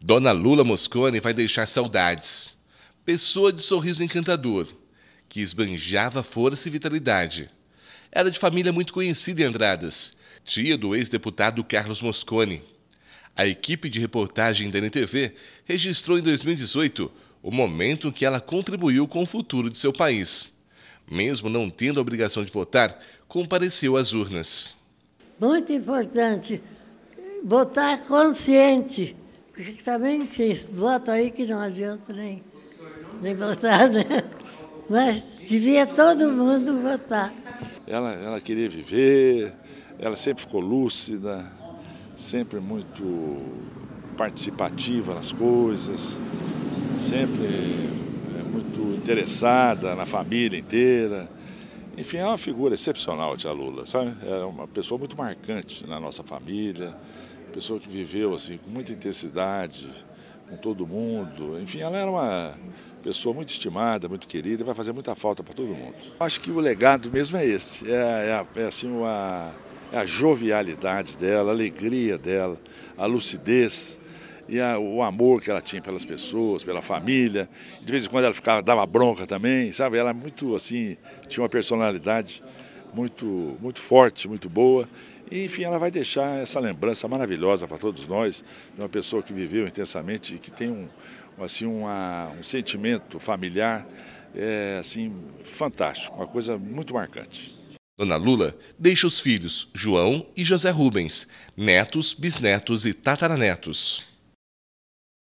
Dona Lula Moscone vai deixar saudades. Pessoa de sorriso encantador, que esbanjava força e vitalidade. Era de família muito conhecida em Andradas, tia do ex-deputado Carlos Moscone. A equipe de reportagem da NTV registrou em 2018 o momento em que ela contribuiu com o futuro de seu país. Mesmo não tendo a obrigação de votar, compareceu às urnas. Muito importante votar consciente que também que bota aí que não adianta nem, nem votar, né? Mas devia todo mundo votar. Ela, ela queria viver, ela sempre ficou lúcida, sempre muito participativa nas coisas, sempre eh, muito interessada na família inteira. Enfim, é uma figura excepcional, tia Lula, sabe? É uma pessoa muito marcante na nossa família, pessoa que viveu assim com muita intensidade, com todo mundo. Enfim, ela era uma pessoa muito estimada, muito querida, e vai fazer muita falta para todo mundo. Acho que o legado mesmo é este é, é, é assim uma, é a jovialidade dela, a alegria dela, a lucidez e a, o amor que ela tinha pelas pessoas, pela família De vez em quando ela ficava, dava bronca também, sabe? Ela é muito assim, tinha uma personalidade muito, muito forte, muito boa. E, enfim, ela vai deixar essa lembrança maravilhosa para todos nós, de uma pessoa que viveu intensamente e que tem um, assim, uma, um sentimento familiar é, assim, fantástico, uma coisa muito marcante. Dona Lula deixa os filhos João e José Rubens, netos, bisnetos e tataranetos.